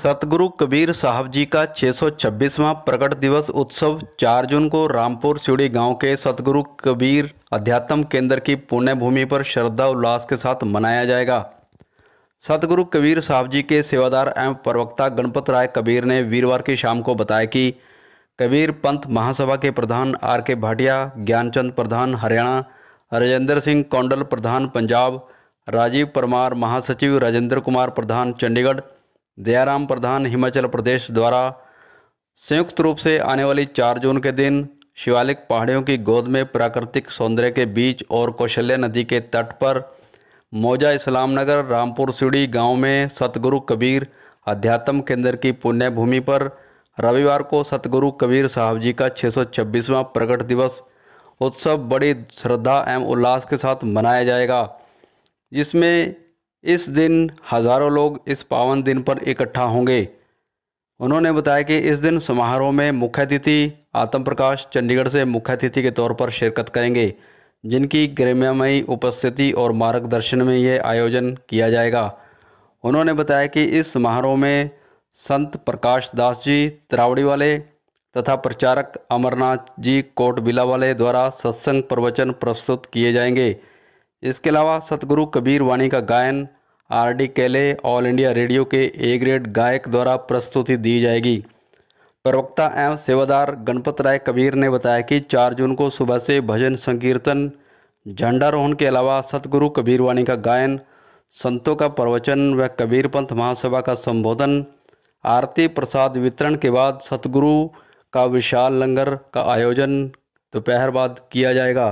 सतगुरु कबीर साहब जी का 626वां प्रकट दिवस उत्सव 4 जून को रामपुर सिड़ी गांव के सतगुरु कबीर अध्यात्म केंद्र की पुण्य भूमि पर श्रद्धा उल्लास के साथ मनाया जाएगा सतगुरु कबीर साहब जी के सेवादार एवं प्रवक्ता गणपत राय कबीर ने वीरवार की शाम को बताया कि कबीर पंथ महासभा के प्रधान आर के भाटिया ज्ञानचंद प्रधान हरियाणा राजेंद्र सिंह कौंडल प्रधान पंजाब राजीव परमार महासचिव राजेंद्र कुमार प्रधान चंडीगढ़ दयाराम प्रधान हिमाचल प्रदेश द्वारा संयुक्त रूप से आने वाली चार जून के दिन शिवालिक पहाड़ियों की गोद में प्राकृतिक सौंदर्य के बीच और कौशल्या नदी के तट पर मौजा इस्लामनगर रामपुर सीढ़ी गांव में सतगुरु कबीर अध्यात्म केंद्र की पुण्य भूमि पर रविवार को सतगुरु कबीर साहब जी का 626वां प्रकट दिवस उत्सव बड़ी श्रद्धा एवं उल्लास के साथ मनाया जाएगा जिसमें इस दिन हजारों लोग इस पावन दिन पर इकट्ठा होंगे उन्होंने बताया कि इस दिन समारोह में मुख्य अतिथि आतम प्रकाश चंडीगढ़ से मुख्य अतिथि के तौर पर शिरकत करेंगे जिनकी गरिमामयी उपस्थिति और मार्गदर्शन में यह आयोजन किया जाएगा उन्होंने बताया कि इस समारोह में संत प्रकाश दास जी त्रावड़ी वाले तथा प्रचारक अमरनाथ जी कोट बिला वाले द्वारा सत्संग प्रवचन प्रस्तुत किए जाएंगे इसके अलावा सतगुरु कबीर वाणी का गायन आर डी केले ऑल इंडिया रेडियो के ए ग्रेड गायक द्वारा प्रस्तुति दी जाएगी प्रवक्ता एवं सेवादार गणपत राय कबीर ने बताया कि 4 जून को सुबह से भजन संकीर्तन झंडारोहण के अलावा सतगुरु कबीर वाणी का गायन संतों का प्रवचन व कबीर पंथ महासभा का संबोधन आरती प्रसाद वितरण के बाद सतगुरु का विशाल लंगर का आयोजन दोपहर बाद किया जाएगा